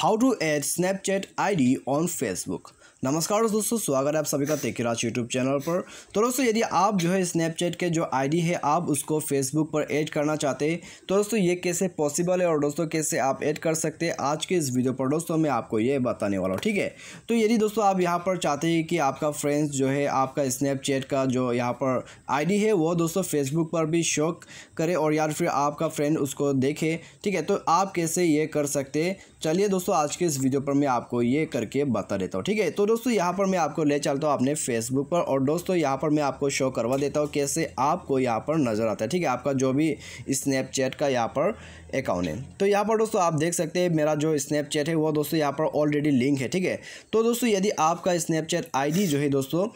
how to add Snapchat ID on Facebook नमस्कार दोस्तों स्वागत है आप सभी का तेकिराज यूट्यूब चैनल पर तो दोस्तों यदि आप जो है स्नैपचैट के जो आईडी है आप उसको फेसबुक पर ऐड करना चाहते हैं तो दोस्तों ये कैसे पॉसिबल है और दोस्तों कैसे आप ऐड कर सकते हैं आज के इस वीडियो पर दोस्तों मैं आपको ये बताने वाला हूँ ठीक है तो यदि दोस्तों आप यहाँ पर चाहते हैं कि आपका फ्रेंड्स जो है आपका स्नैपचैट का जो यहाँ पर आई है वो दोस्तों फेसबुक पर भी शो करे और या फिर आपका फ्रेंड उसको देखे ठीक है तो आप कैसे ये कर सकते चलिए दोस्तों आज के इस वीडियो पर मैं आपको ये करके बता देता हूँ ठीक है तो दोस्तों यहाँ पर मैं आपको ले चलता हूँ अपने फेसबुक पर और दोस्तों यहाँ पर मैं आपको शो करवा देता हूँ कैसे आपको यहाँ पर नज़र आता है ठीक है आपका जो भी स्नैपचैट का यहाँ पर अकाउंट है तो यहाँ पर दोस्तों आप देख सकते हैं मेरा जो स्नैपचैट है वो दोस्तों यहाँ पर ऑलरेडी लिंक है ठीक है तो दोस्तों यदि आपका स्नैपचैट आई जो है दोस्तों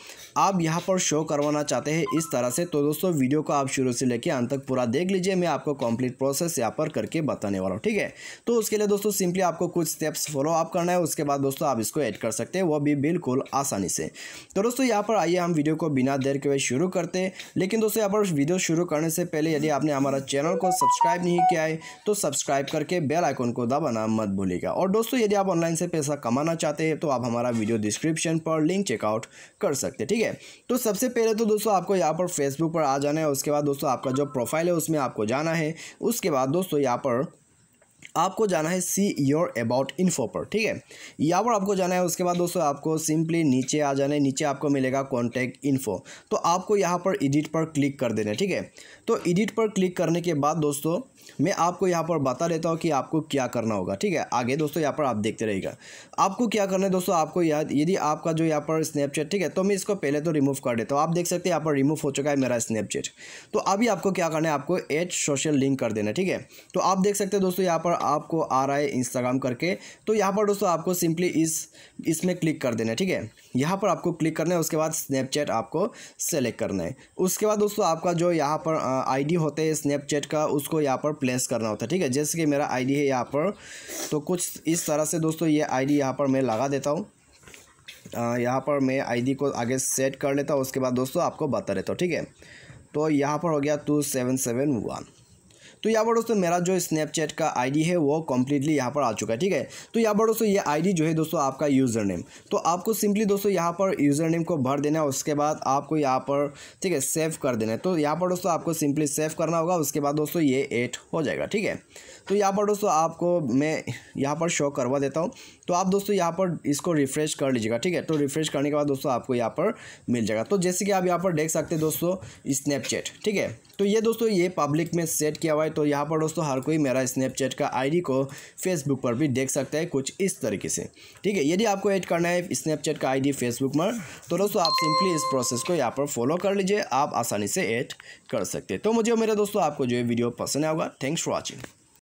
आप यहाँ पर शो करवाना चाहते हैं इस तरह से तो दोस्तों वीडियो को आप शुरू से लेकर अंत तक पूरा देख लीजिए मैं आपको कंप्लीट प्रोसेस यहाँ पर करके बताने वाला हूँ ठीक है तो उसके लिए दोस्तों सिंपली आपको कुछ स्टेप्स फॉलो आप करना है उसके बाद दोस्तों आप इसको ऐड कर सकते हैं वो भी बिल्कुल आसानी से तो दोस्तों यहाँ पर आइए हम वीडियो को बिना देर के शुरू करते हैं लेकिन दोस्तों यहाँ पर वीडियो शुरू करने से पहले यदि आपने हमारा चैनल को सब्सक्राइब नहीं किया है तो सब्सक्राइब करके बेल आइकन को दबाना मत भूलिएगा और दोस्तों यदि आप ऑनलाइन से पैसा कमाना चाहते हैं तो आप हमारा वीडियो डिस्क्रिप्शन पर लिंक चेकआउट कर सकते हैं ठीक है तो सबसे पहले तो दोस्तों आपको यहाँ पर फेसबुक पर आ जाना है उसके बाद दोस्तों आपका जो प्रोफाइल है उसमें आपको जाना है उसके बाद दोस्तों यहाँ पर आपको जाना है सी योर अबाउट इन्फो पर ठीक है यहाँ पर आपको जाना है उसके बाद दोस्तों आपको सिंपली नीचे आ जाना है नीचे आपको मिलेगा कॉन्टैक्ट इन्फो तो आपको यहाँ पर एडिट पर क्लिक कर देना है ठीक है तो एडिट पर क्लिक करने के बाद दोस्तों मैं आपको यहाँ पर बता देता हूँ कि आपको क्या करना होगा ठीक है आगे दोस्तों यहाँ पर आप देखते रहेगा आपको क्या करना है दोस्तों आपको यहाँ यदि आपका जो यहाँ पर स्नैपचैट ठीक है तो मैं इसको पहले तो रिमूव कर देता हूँ आप देख सकते हैं यहाँ पर रिमूव हो चुका है मेरा स्नैपचैट तो अभी आपको क्या करना है आपको एड सोशल लिंक कर देना ठीक है तो आप देख सकते हैं दोस्तों यहाँ पर पर आपको आ रहा है इंस्टाग्राम करके तो यहाँ पर दोस्तों आपको सिंपली इस इसमें क्लिक कर देना है ठीक है यहाँ पर आपको क्लिक करना है उसके बाद स्नैपचैट आपको सेलेक्ट करना है उसके बाद दोस्तों आपका जो यहाँ पर आईडी होते हैं स्नैपचैट का उसको यहाँ पर प्लेस करना होता है ठीक है जैसे कि मेरा आईडी है यहाँ पर तो कुछ इस तरह से दोस्तों ये आईडी यहाँ पर मैं लगा देता हूँ यहाँ पर मैं आई को आगे सेट कर लेता हूँ उसके बाद दोस्तों आपको बता देता हूँ ठीक है तो यहाँ पर हो गया टू सेवन सेवन वन तो यहाँ पर दोस्तों मेरा जो स्नैपचैट का आईडी है वो कम्प्लीटली यहाँ पर आ चुका है ठीक है तो यहाँ पर दोस्तों ये आईडी जो है दोस्तों आपका यूज़र नेम तो आपको सिंपली दोस्तों यहाँ पर यूज़र नेम को भर देना है उसके बाद आपको यहाँ पर ठीक है सेव कर देना है तो यहाँ पर दोस्तों आपको सिंपली सेव करना होगा उसके बाद दोस्तों ये एट हो जाएगा ठीक है तो यहाँ पर दोस्तों आपको मैं यहाँ पर शो करवा देता हूँ तो आप दोस्तों यहाँ पर इसको रिफ़्रेश कर लीजिएगा ठीक है तो रिफ़्रेश करने के बाद दोस्तों आपको यहाँ पर मिल जाएगा तो जैसे कि आप यहाँ पर देख सकते हैं दोस्तों स्नैपचैट ठीक है तो ये दोस्तों ये पब्लिक में सेट किया हुआ है तो यहाँ पर दोस्तों हर कोई मेरा स्नैपचैट का आईडी को फेसबुक पर भी देख सकता है कुछ इस तरीके से ठीक है यदि आपको ऐड करना है स्नैपचैट का आईडी फेसबुक पर तो दोस्तों आप सिंपली इस प्रोसेस को यहाँ पर फॉलो कर लीजिए आप आसानी से ऐड कर सकते हैं तो मुझे मेरे दोस्तों आपको जो ये वीडियो पसंद आएगा थैंक्स फॉर वॉचिंग